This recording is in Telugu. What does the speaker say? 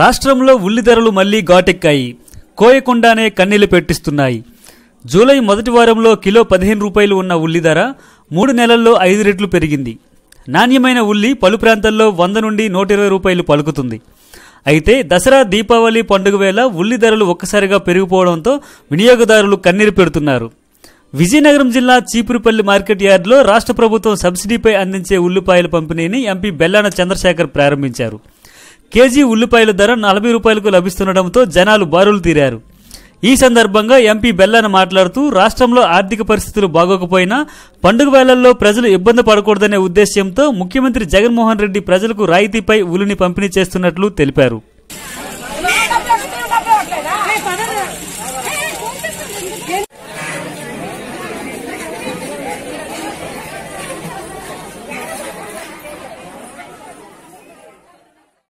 రాష్ట్రంలో ఉల్లి ధరలు మళ్లీ ఘాటెక్కాయి కోయకుండానే కన్నీళ్లు పెట్టిస్తున్నాయి జూలై మొదటి వారంలో కిలో పదిహేను రూపాయలు ఉన్న ఉల్లి ధర మూడు నెలల్లో ఐదు రెట్లు పెరిగింది నాణ్యమైన ఉల్లి పలు ప్రాంతాల్లో వంద నుండి నూట ఇరవై రూపాయలు పలుకుతుంది అయితే దసరా దీపావళి పండుగ వేళ ఉల్లి ధరలు ఒక్కసారిగా పెరిగిపోవడంతో వినియోగదారులు కన్నీరు పెడుతున్నారు విజయనగరం జిల్లా చీపురుపల్లి మార్కెట్ యార్డ్లో రాష్ట్ర ప్రభుత్వం సబ్సిడీపై అందించే ఉల్లిపాయల పంపిణీని ఎంపీ బెల్లాన చంద్రశేఖర్ ప్రారంభించారు కేజీ ఉల్లిపాయల ధర నలభై రూపాయలకు లభిస్తుండటంతో జనాలు బారులు తీరారు ఈ సందర్భంగా ఎంపీ బెల్లన మాట్లాడుతూ రాష్ట్రంలో ఆర్థిక పరిస్థితులు బాగోకపోయినా పండుగ వేళల్లో ప్రజలు ఇబ్బంది పడకూడదనే ఉద్దేశ్యంతో ముఖ్యమంత్రి జగన్మోహన్ రెడ్డి ప్రజలకు రాయితీపై ఉలిని పంపిణీ చేస్తున్నట్లు తెలిపారు